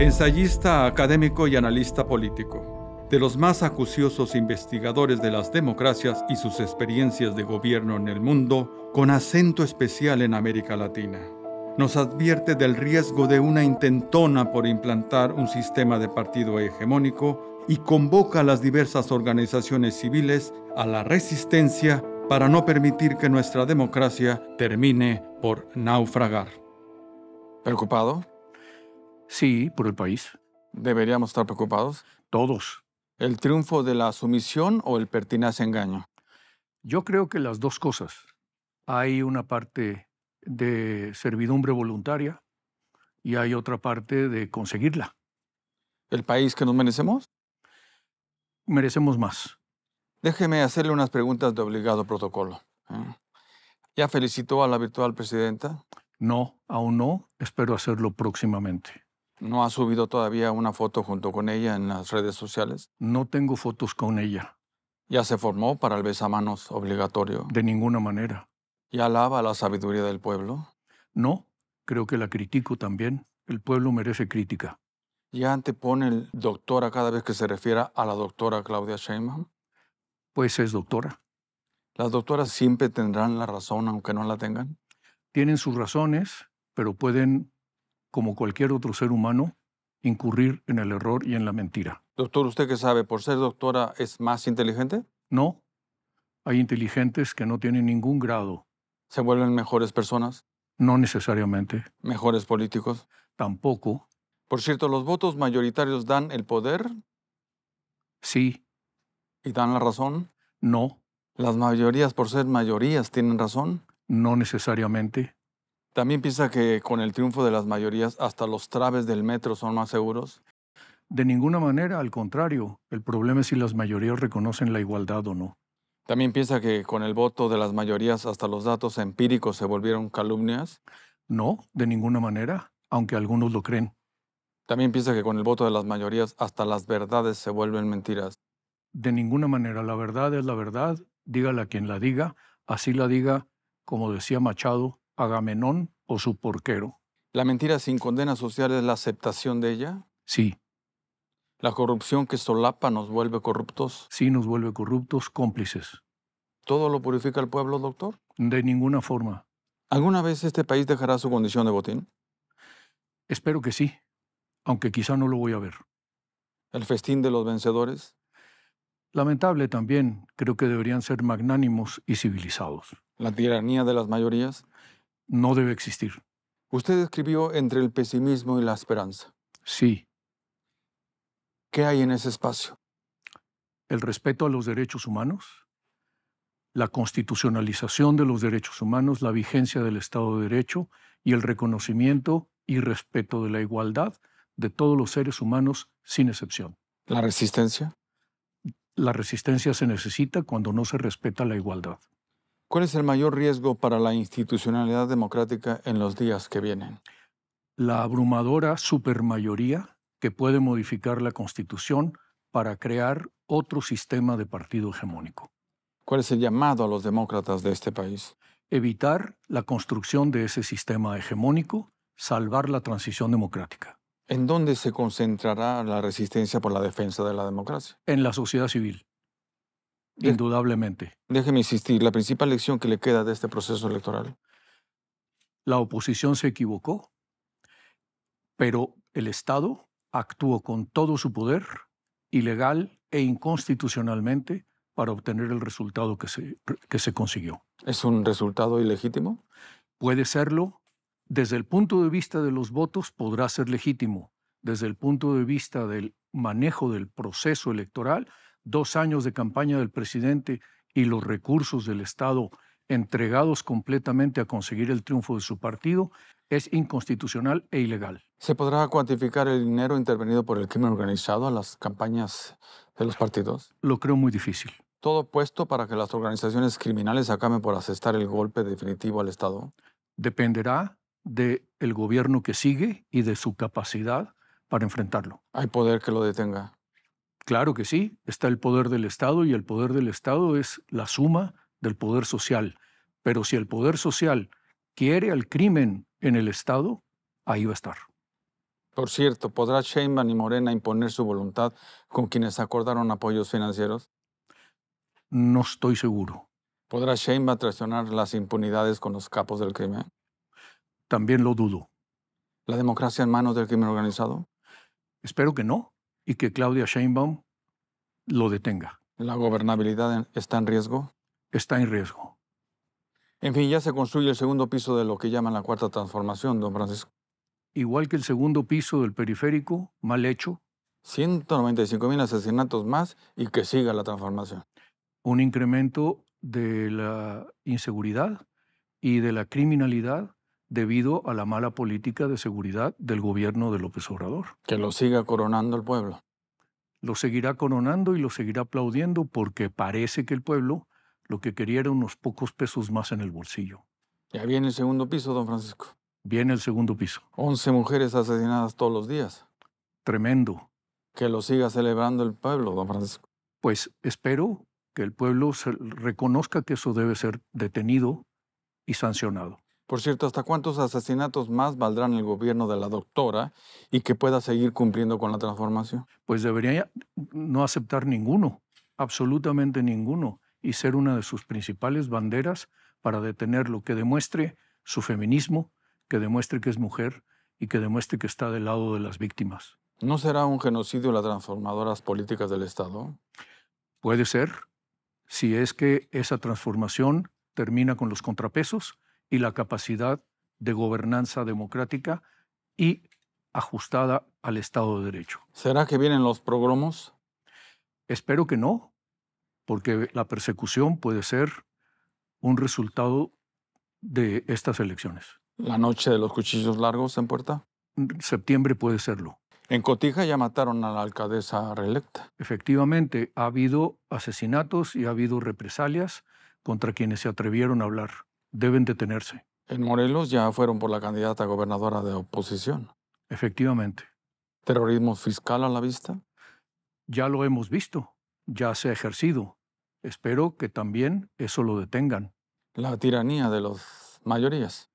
ensayista académico y analista político, de los más acuciosos investigadores de las democracias y sus experiencias de gobierno en el mundo, con acento especial en América Latina. Nos advierte del riesgo de una intentona por implantar un sistema de partido hegemónico y convoca a las diversas organizaciones civiles a la resistencia para no permitir que nuestra democracia termine por naufragar. ¿Preocupado? Sí, por el país. ¿Deberíamos estar preocupados? Todos. ¿El triunfo de la sumisión o el pertinaz engaño? Yo creo que las dos cosas. Hay una parte de servidumbre voluntaria y hay otra parte de conseguirla. ¿El país que nos merecemos? Merecemos más. Déjeme hacerle unas preguntas de obligado protocolo. ¿Eh? ¿Ya felicitó a la virtual presidenta? No, aún no. Espero hacerlo próximamente. No ha subido todavía una foto junto con ella en las redes sociales. No tengo fotos con ella. Ya se formó para el besamanos obligatorio. De ninguna manera. ¿Ya alaba la sabiduría del pueblo? No, creo que la critico también. El pueblo merece crítica. ¿Ya antepone el doctora cada vez que se refiera a la doctora Claudia Sheinbaum? Pues es doctora. ¿Las doctoras siempre tendrán la razón aunque no la tengan? Tienen sus razones, pero pueden como cualquier otro ser humano, incurrir en el error y en la mentira. Doctor, ¿usted qué sabe? ¿Por ser doctora es más inteligente? No. Hay inteligentes que no tienen ningún grado. ¿Se vuelven mejores personas? No necesariamente. ¿Mejores políticos? Tampoco. Por cierto, ¿los votos mayoritarios dan el poder? Sí. ¿Y dan la razón? No. ¿Las mayorías por ser mayorías tienen razón? No necesariamente. ¿También piensa que con el triunfo de las mayorías hasta los traves del metro son más seguros? De ninguna manera, al contrario, el problema es si las mayorías reconocen la igualdad o no. ¿También piensa que con el voto de las mayorías hasta los datos empíricos se volvieron calumnias? No, de ninguna manera, aunque algunos lo creen. ¿También piensa que con el voto de las mayorías hasta las verdades se vuelven mentiras? De ninguna manera, la verdad es la verdad, dígala quien la diga, así la diga, como decía Machado, Agamenón o su porquero. ¿La mentira sin condena social es la aceptación de ella? Sí. ¿La corrupción que solapa nos vuelve corruptos? Sí, nos vuelve corruptos, cómplices. ¿Todo lo purifica el pueblo, doctor? De ninguna forma. ¿Alguna vez este país dejará su condición de botín? Espero que sí, aunque quizá no lo voy a ver. ¿El festín de los vencedores? Lamentable también, creo que deberían ser magnánimos y civilizados. ¿La tiranía de las mayorías? no debe existir. Usted escribió entre el pesimismo y la esperanza. Sí. ¿Qué hay en ese espacio? El respeto a los derechos humanos, la constitucionalización de los derechos humanos, la vigencia del Estado de Derecho y el reconocimiento y respeto de la igualdad de todos los seres humanos sin excepción. ¿La resistencia? La resistencia se necesita cuando no se respeta la igualdad. ¿Cuál es el mayor riesgo para la institucionalidad democrática en los días que vienen? La abrumadora supermayoría que puede modificar la Constitución para crear otro sistema de partido hegemónico. ¿Cuál es el llamado a los demócratas de este país? Evitar la construcción de ese sistema hegemónico, salvar la transición democrática. ¿En dónde se concentrará la resistencia por la defensa de la democracia? En la sociedad civil. Indudablemente. Déjeme insistir, la principal lección que le queda de este proceso electoral. La oposición se equivocó, pero el Estado actuó con todo su poder, ilegal e inconstitucionalmente, para obtener el resultado que se, que se consiguió. ¿Es un resultado ilegítimo? Puede serlo. Desde el punto de vista de los votos podrá ser legítimo. Desde el punto de vista del manejo del proceso electoral, dos años de campaña del presidente y los recursos del Estado entregados completamente a conseguir el triunfo de su partido, es inconstitucional e ilegal. ¿Se podrá cuantificar el dinero intervenido por el crimen organizado a las campañas de los partidos? Lo creo muy difícil. ¿Todo puesto para que las organizaciones criminales acaben por asestar el golpe definitivo al Estado? Dependerá del gobierno que sigue y de su capacidad para enfrentarlo. ¿Hay poder que lo detenga? Claro que sí, está el poder del Estado y el poder del Estado es la suma del poder social. Pero si el poder social quiere al crimen en el Estado, ahí va a estar. Por cierto, ¿podrá Sheinman y Morena imponer su voluntad con quienes acordaron apoyos financieros? No estoy seguro. ¿Podrá Sheinman traicionar las impunidades con los capos del crimen? También lo dudo. ¿La democracia en manos del crimen organizado? Espero que no y que Claudia Sheinbaum lo detenga. ¿La gobernabilidad está en riesgo? Está en riesgo. En fin, ya se construye el segundo piso de lo que llaman la cuarta transformación, don Francisco. Igual que el segundo piso del periférico, mal hecho. 195 mil asesinatos más y que siga la transformación. Un incremento de la inseguridad y de la criminalidad debido a la mala política de seguridad del gobierno de López Obrador. Que lo siga coronando el pueblo. Lo seguirá coronando y lo seguirá aplaudiendo porque parece que el pueblo lo que quería era unos pocos pesos más en el bolsillo. Ya viene el segundo piso, don Francisco. Viene el segundo piso. Once mujeres asesinadas todos los días. Tremendo. Que lo siga celebrando el pueblo, don Francisco. Pues espero que el pueblo reconozca que eso debe ser detenido y sancionado. Por cierto, ¿hasta cuántos asesinatos más valdrán el gobierno de la doctora y que pueda seguir cumpliendo con la transformación? Pues debería no aceptar ninguno, absolutamente ninguno, y ser una de sus principales banderas para detener lo que demuestre su feminismo, que demuestre que es mujer y que demuestre que está del lado de las víctimas. ¿No será un genocidio las transformadoras políticas del Estado? Puede ser, si es que esa transformación termina con los contrapesos y la capacidad de gobernanza democrática y ajustada al Estado de Derecho. ¿Será que vienen los progromos? Espero que no, porque la persecución puede ser un resultado de estas elecciones. ¿La noche de los cuchillos largos en puerta? Mm, septiembre puede serlo. En Cotija ya mataron a la alcaldesa reelecta. Efectivamente, ha habido asesinatos y ha habido represalias contra quienes se atrevieron a hablar deben detenerse. En Morelos ya fueron por la candidata gobernadora de oposición. Efectivamente. ¿Terrorismo fiscal a la vista? Ya lo hemos visto, ya se ha ejercido. Espero que también eso lo detengan. La tiranía de las mayorías.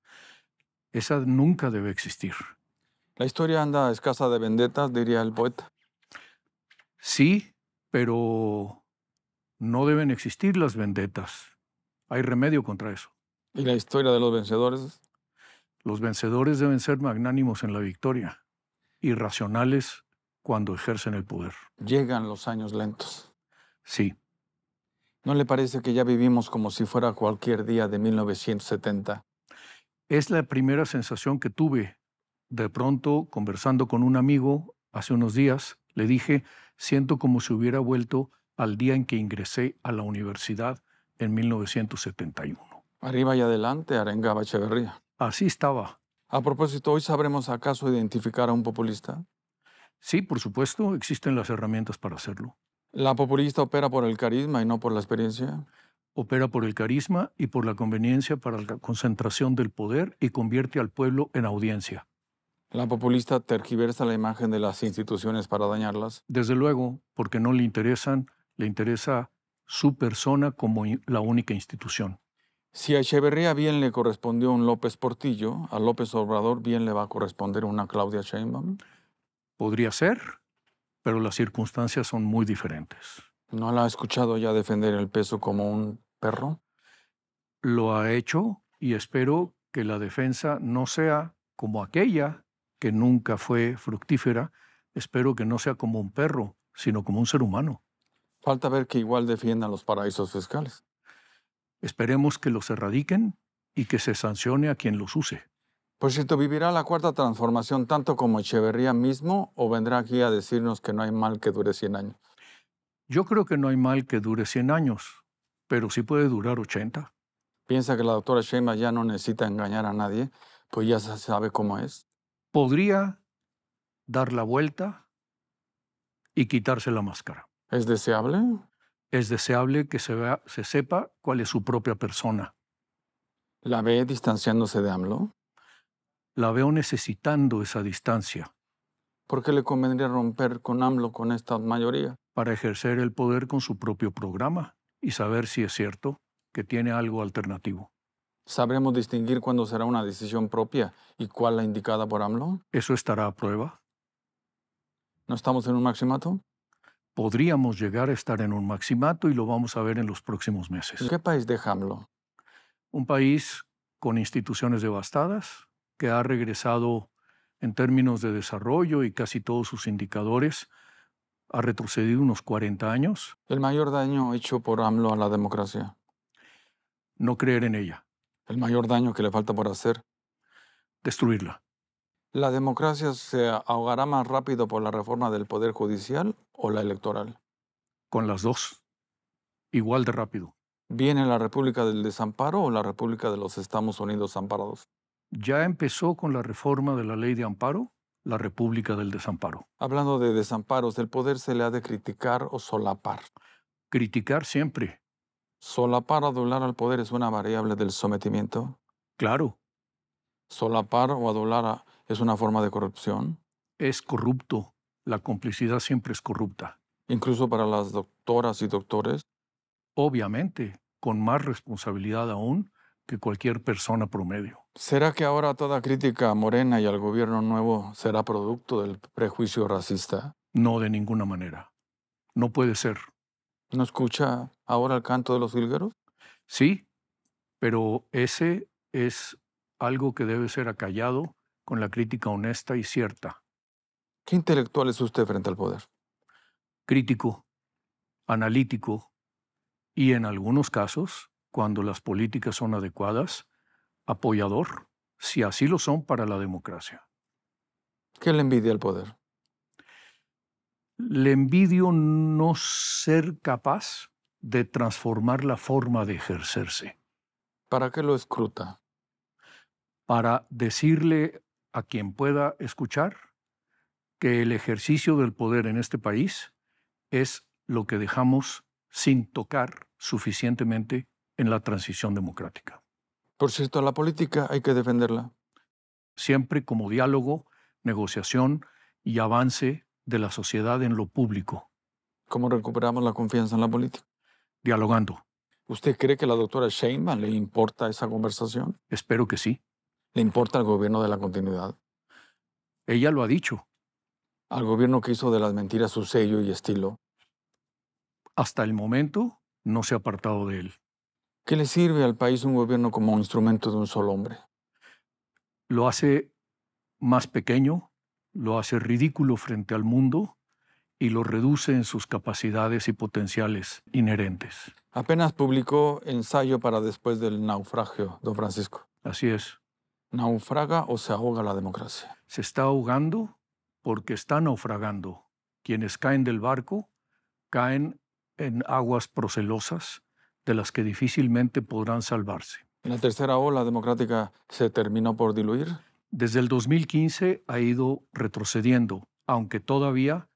Esa nunca debe existir. La historia anda escasa de vendetas, diría el poeta. Sí, pero no deben existir las vendetas. Hay remedio contra eso. ¿Y la historia de los vencedores? Los vencedores deben ser magnánimos en la victoria y racionales cuando ejercen el poder. Llegan los años lentos. Sí. ¿No le parece que ya vivimos como si fuera cualquier día de 1970? Es la primera sensación que tuve. De pronto, conversando con un amigo hace unos días, le dije, siento como si hubiera vuelto al día en que ingresé a la universidad en 1971. Arriba y adelante, arenga Echeverría. Así estaba. A propósito, ¿hoy sabremos acaso identificar a un populista? Sí, por supuesto, existen las herramientas para hacerlo. ¿La populista opera por el carisma y no por la experiencia? Opera por el carisma y por la conveniencia para la concentración del poder y convierte al pueblo en audiencia. ¿La populista tergiversa la imagen de las instituciones para dañarlas? Desde luego, porque no le interesan, le interesa su persona como la única institución. Si a Echeverría bien le correspondió un López Portillo, a López Obrador bien le va a corresponder una Claudia Sheinbaum. Podría ser, pero las circunstancias son muy diferentes. ¿No la ha escuchado ya defender el peso como un perro? Lo ha hecho y espero que la defensa no sea como aquella que nunca fue fructífera. Espero que no sea como un perro, sino como un ser humano. Falta ver que igual defiendan los paraísos fiscales. Esperemos que los erradiquen y que se sancione a quien los use. Por pues cierto, ¿vivirá la cuarta transformación tanto como Echeverría mismo o vendrá aquí a decirnos que no hay mal que dure 100 años? Yo creo que no hay mal que dure 100 años, pero sí puede durar 80. ¿Piensa que la doctora Shema ya no necesita engañar a nadie? Pues ya se sabe cómo es. Podría dar la vuelta y quitarse la máscara. ¿Es deseable? es deseable que se, sepa cuál es su propia persona. ¿La ve distanciándose de AMLO? La veo necesitando esa distancia. ¿Por qué le convendría romper con AMLO, con esta mayoría? Para ejercer el poder con su propio programa y saber si es cierto que tiene algo alternativo. ¿Sabremos distinguir cuándo será una decisión propia y cuál la indicada por AMLO? Eso estará a prueba. ¿No estamos en un maximato? podríamos llegar a estar en un maximato y lo vamos a ver en los próximos meses. ¿Qué país deja AMLO? Un país con instituciones devastadas, que ha regresado en términos de desarrollo y casi todos sus indicadores, ha retrocedido unos 40 años. ¿El mayor daño hecho por AMLO a la democracia? No creer en ella. ¿El mayor daño que le falta por hacer? Destruirla. ¿La democracia se ahogará más rápido por la reforma del Poder Judicial o la electoral? Con las dos. Igual de rápido. ¿Viene la República del Desamparo o la República de los Estados Unidos Amparados? Ya empezó con la reforma de la ley de amparo, la República del Desamparo. Hablando de desamparos, ¿el poder se le ha de criticar o solapar? Criticar siempre. ¿Solapar o adular al poder es una variable del sometimiento? Claro. ¿Solapar o adular es una forma de corrupción? Es corrupto la complicidad siempre es corrupta. Incluso para las doctoras y doctores. Obviamente, con más responsabilidad aún que cualquier persona promedio. ¿Será que ahora toda crítica a Morena y al gobierno nuevo será producto del prejuicio racista? No, de ninguna manera. No puede ser. ¿No escucha ahora el canto de los jilgueros? Sí, pero ese es algo que debe ser acallado con la crítica honesta y cierta. ¿Qué intelectual es usted frente al poder? Crítico, analítico y en algunos casos, cuando las políticas son adecuadas, apoyador, si así lo son para la democracia. ¿Qué le envidia al poder? Le envidio no ser capaz de transformar la forma de ejercerse. ¿Para qué lo escruta? Para decirle a quien pueda escuchar que el ejercicio del poder en este país es lo que dejamos sin tocar suficientemente en la transición democrática. Por cierto, la política hay que defenderla. Siempre como diálogo, negociación y avance de la sociedad en lo público. ¿Cómo recuperamos la confianza en la política? Dialogando. ¿Usted cree que a la doctora Sheinman le importa esa conversación? Espero que sí. ¿Le importa el gobierno de la continuidad? Ella lo ha dicho al gobierno que hizo de las mentiras su sello y estilo? Hasta el momento no se ha apartado de él. ¿Qué le sirve al país un gobierno como instrumento de un solo hombre? Lo hace más pequeño, lo hace ridículo frente al mundo y lo reduce en sus capacidades y potenciales inherentes. Apenas publicó Ensayo para después del naufragio, don Francisco. Así es. ¿Naufraga o se ahoga la democracia? Se está ahogando porque está naufragando. Quienes caen del barco caen en aguas procelosas de las que difícilmente podrán salvarse. ¿La tercera ola democrática se terminó por diluir? Desde el 2015 ha ido retrocediendo, aunque todavía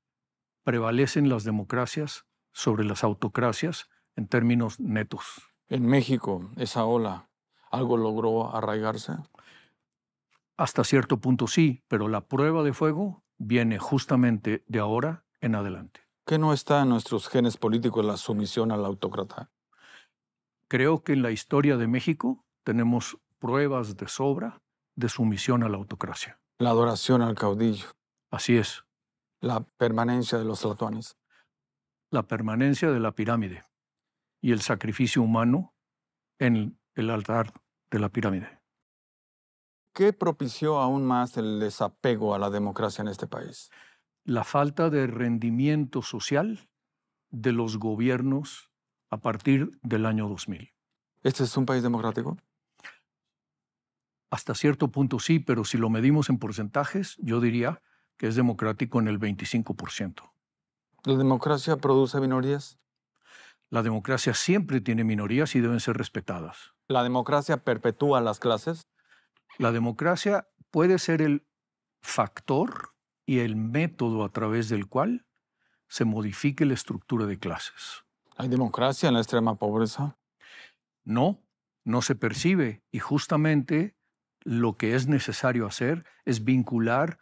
prevalecen las democracias sobre las autocracias en términos netos. ¿En México esa ola algo logró arraigarse? Hasta cierto punto sí, pero la prueba de fuego viene justamente de ahora en adelante. ¿Qué no está en nuestros genes políticos la sumisión al autócrata? Creo que en la historia de México tenemos pruebas de sobra de sumisión a la autocracia. La adoración al caudillo. Así es. La permanencia de los tlatoanes. La permanencia de la pirámide y el sacrificio humano en el altar de la pirámide. ¿Qué propició aún más el desapego a la democracia en este país? La falta de rendimiento social de los gobiernos a partir del año 2000. ¿Este es un país democrático? Hasta cierto punto sí, pero si lo medimos en porcentajes, yo diría que es democrático en el 25%. ¿La democracia produce minorías? La democracia siempre tiene minorías y deben ser respetadas. ¿La democracia perpetúa las clases? La democracia puede ser el factor y el método a través del cual se modifique la estructura de clases. ¿Hay democracia en la extrema pobreza? No, no se percibe y justamente lo que es necesario hacer es vincular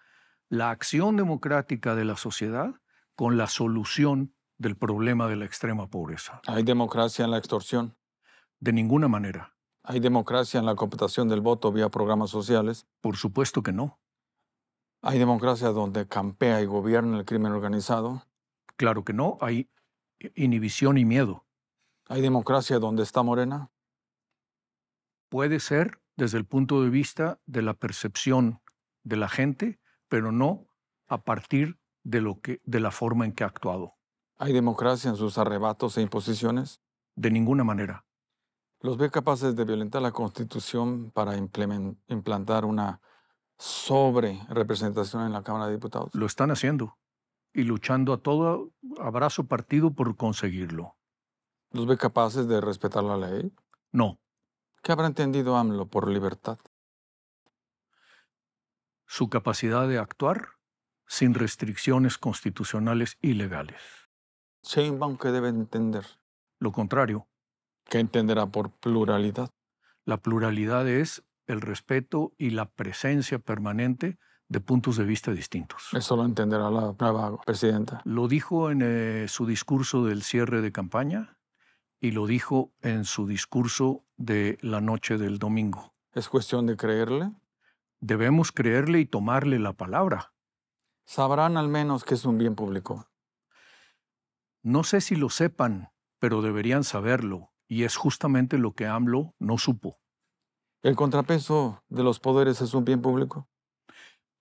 la acción democrática de la sociedad con la solución del problema de la extrema pobreza. ¿Hay democracia en la extorsión? De ninguna manera. ¿Hay democracia en la computación del voto vía programas sociales? Por supuesto que no. ¿Hay democracia donde campea y gobierna el crimen organizado? Claro que no. Hay inhibición y miedo. ¿Hay democracia donde está Morena? Puede ser desde el punto de vista de la percepción de la gente, pero no a partir de, lo que, de la forma en que ha actuado. ¿Hay democracia en sus arrebatos e imposiciones? De ninguna manera los ve capaces de violentar la Constitución para implantar una sobre representación en la Cámara de Diputados. Lo están haciendo y luchando a todo abrazo partido por conseguirlo. ¿Los ve capaces de respetar la ley? No. ¿Qué habrá entendido AMLO por libertad? Su capacidad de actuar sin restricciones constitucionales y legales. Sheinbaum qué debe entender. Lo contrario, ¿Qué entenderá por pluralidad? La pluralidad es el respeto y la presencia permanente de puntos de vista distintos. Eso lo entenderá la nueva presidenta. Lo dijo en eh, su discurso del cierre de campaña y lo dijo en su discurso de la noche del domingo. ¿Es cuestión de creerle? Debemos creerle y tomarle la palabra. Sabrán al menos que es un bien público. No sé si lo sepan, pero deberían saberlo. Y es justamente lo que AMLO no supo. ¿El contrapeso de los poderes es un bien público?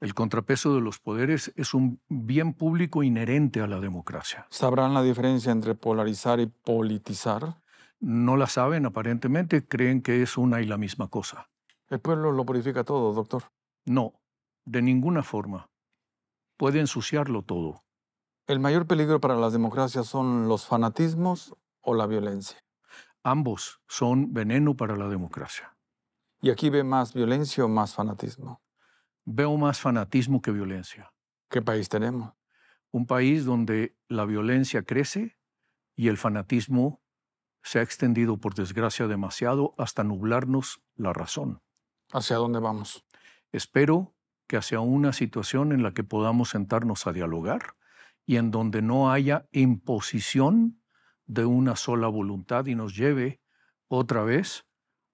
El contrapeso de los poderes es un bien público inherente a la democracia. ¿Sabrán la diferencia entre polarizar y politizar? No la saben, aparentemente creen que es una y la misma cosa. El pueblo lo purifica todo, doctor. No, de ninguna forma. Puede ensuciarlo todo. ¿El mayor peligro para las democracias son los fanatismos o la violencia? Ambos son veneno para la democracia. ¿Y aquí ve más violencia o más fanatismo? Veo más fanatismo que violencia. ¿Qué país tenemos? Un país donde la violencia crece y el fanatismo se ha extendido, por desgracia, demasiado hasta nublarnos la razón. ¿Hacia dónde vamos? Espero que hacia una situación en la que podamos sentarnos a dialogar y en donde no haya imposición de una sola voluntad y nos lleve otra vez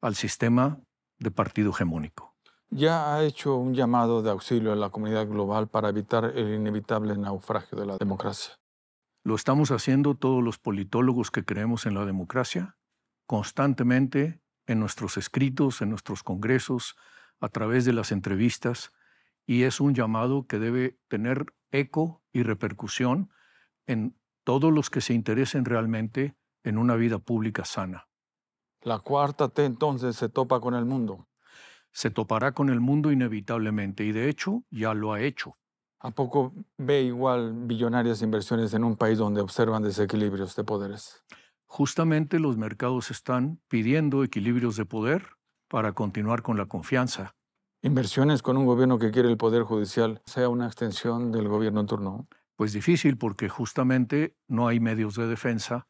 al sistema de partido hegemónico. Ya ha hecho un llamado de auxilio a la comunidad global para evitar el inevitable naufragio de la democracia. Lo estamos haciendo todos los politólogos que creemos en la democracia, constantemente en nuestros escritos, en nuestros congresos, a través de las entrevistas, y es un llamado que debe tener eco y repercusión en todos los que se interesen realmente en una vida pública sana. La cuarta T entonces se topa con el mundo. Se topará con el mundo inevitablemente y de hecho ya lo ha hecho. ¿A poco ve igual billonarias inversiones en un país donde observan desequilibrios de poderes? Justamente los mercados están pidiendo equilibrios de poder para continuar con la confianza. Inversiones con un gobierno que quiere el poder judicial sea una extensión del gobierno en turno. Pues difícil porque justamente no hay medios de defensa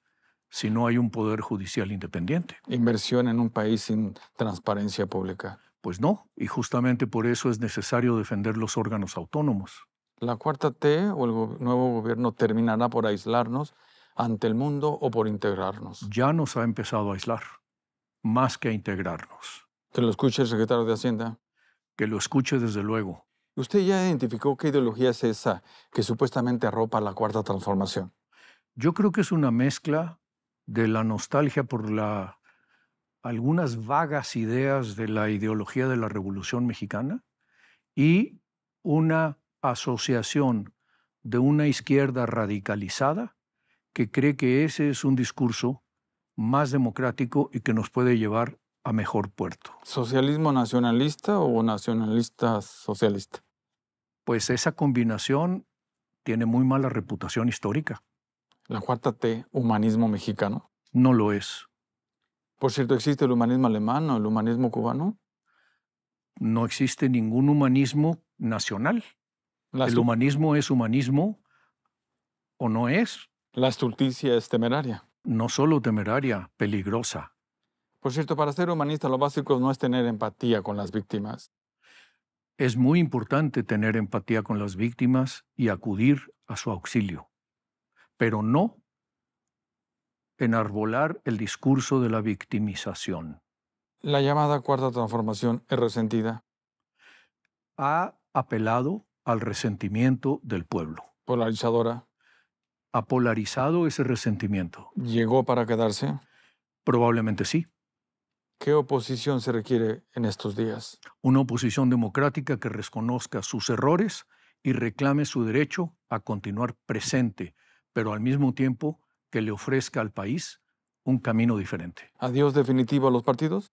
si no hay un poder judicial independiente. Inversión en un país sin transparencia pública. Pues no, y justamente por eso es necesario defender los órganos autónomos. La cuarta T o el nuevo gobierno terminará por aislarnos ante el mundo o por integrarnos. Ya nos ha empezado a aislar, más que a integrarnos. Que lo escuche el secretario de Hacienda. Que lo escuche desde luego. Usted ya identificó qué ideología es esa que supuestamente arropa la cuarta transformación. Yo creo que es una mezcla de la nostalgia por algunas vagas ideas de la ideología de la Revolución Mexicana y una asociación de una izquierda radicalizada que cree que ese es un discurso más democrático y que nos puede llevar a mejor puerto. ¿Socialismo nacionalista o nacionalista socialista? Pues esa combinación tiene muy mala reputación histórica. La cuarta T, humanismo mexicano. No lo es. Por cierto, ¿existe el humanismo alemán o el humanismo cubano? No existe ningún humanismo nacional. el humanismo es humanismo o no es. La estulticia es temeraria. No solo temeraria, peligrosa. Por cierto, para ser humanista lo básico no es tener empatía con las víctimas. Es muy importante tener empatía con las víctimas y acudir a su auxilio, pero no enarbolar el discurso de la victimización. La llamada cuarta transformación es resentida. Ha apelado al resentimiento del pueblo. Polarizadora. Ha polarizado ese resentimiento. ¿Llegó para quedarse? Probablemente sí. ¿Qué oposición se requiere en estos días? Una oposición democrática que reconozca sus errores y reclame su derecho a continuar presente, pero al mismo tiempo que le ofrezca al país un camino diferente. ¿Adiós definitivo a los partidos?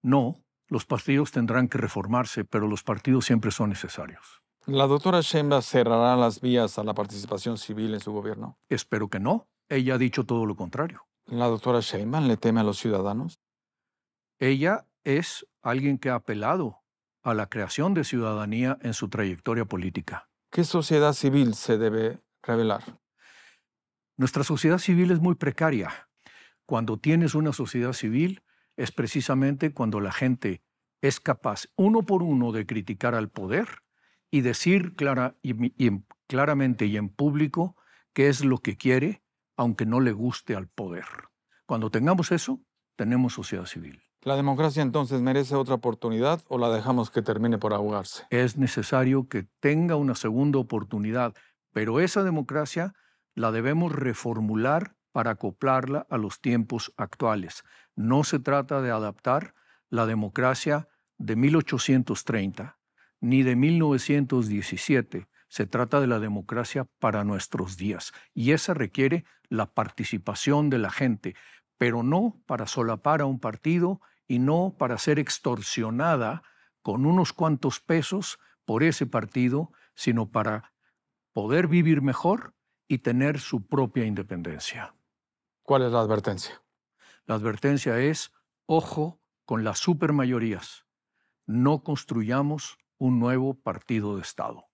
No, los partidos tendrán que reformarse, pero los partidos siempre son necesarios. ¿La doctora Sheinbaum cerrará las vías a la participación civil en su gobierno? Espero que no. Ella ha dicho todo lo contrario. ¿La doctora Sheinbaum le teme a los ciudadanos? Ella es alguien que ha apelado a la creación de ciudadanía en su trayectoria política. ¿Qué sociedad civil se debe revelar? Nuestra sociedad civil es muy precaria. Cuando tienes una sociedad civil es precisamente cuando la gente es capaz, uno por uno, de criticar al poder y decir clara, y, claramente y en público qué es lo que quiere, aunque no le guste al poder. Cuando tengamos eso, tenemos sociedad civil. ¿La democracia entonces merece otra oportunidad o la dejamos que termine por ahogarse? Es necesario que tenga una segunda oportunidad, pero esa democracia la debemos reformular para acoplarla a los tiempos actuales. No se trata de adaptar la democracia de 1830 ni de 1917. Se trata de la democracia para nuestros días y esa requiere la participación de la gente, pero no para solapar a un partido y no para ser extorsionada con unos cuantos pesos por ese partido, sino para poder vivir mejor y tener su propia independencia. ¿Cuál es la advertencia? La advertencia es, ojo con las supermayorías, no construyamos un nuevo partido de Estado.